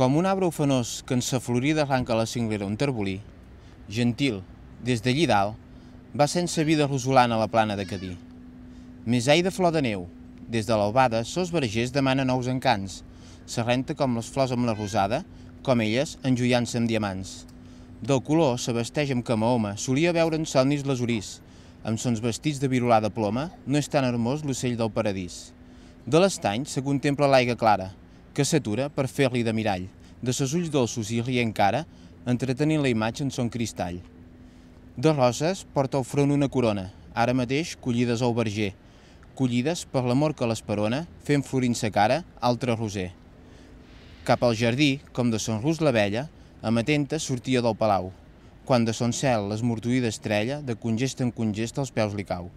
Com un arbre ofenós que en sa florida arranca la cinglera un terbolí, gentil, des d'allí dalt, va sense vida rosolant a la plana de Cadí. Més ai de flor de neu, des de l'albada, sos vergers demana nous encants, s'arrenta com les flors amb la rosada, com elles, enjullant-se amb diamants. Del color s'abasteix amb que solia veure en somnis orís, amb sons vestits de virulada ploma, no és tan hermós l'ocell del paradís. De l'estany se contempla l'aigua clara, que s'atura per fer-li de mirall, de ses ulls dolços i rient cara, entretenint la imatge en son cristall. De roses porta al front una corona, ara mateix collides al verger, collides per l'amor que l'esperona, fent florint sa cara, altre roser. Cap al jardí, com de son rus la vella, amatenta sortia del palau, quan de son cel l'esmortuïda estrella de congesta en congesta als peus li cau.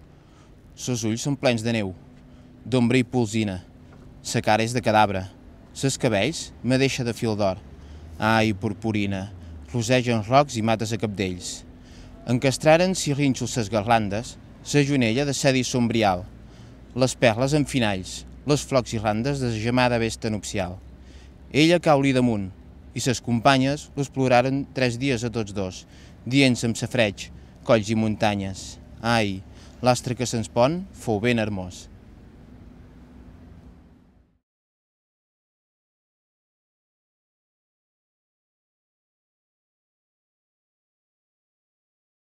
Sos ulls són plens de neu, d'ombra i polsina, sa cara és de cadabra, Ses cabells me deixa de fil d'or. Ai, purpurina, rosegen rocs i mates a capdells. Encastraren cirrinxos ses garlandes, sa junella de sedi sombrial, les perles en finalls, les flocs i randes de gemada vesta nupcial. Ella cau-li damunt, i ses companyes les ploraren tres dies a tots dos, dient-se amb safreig, colls i muntanyes. Ai, l'astre que se'ns pon fou ben hermós.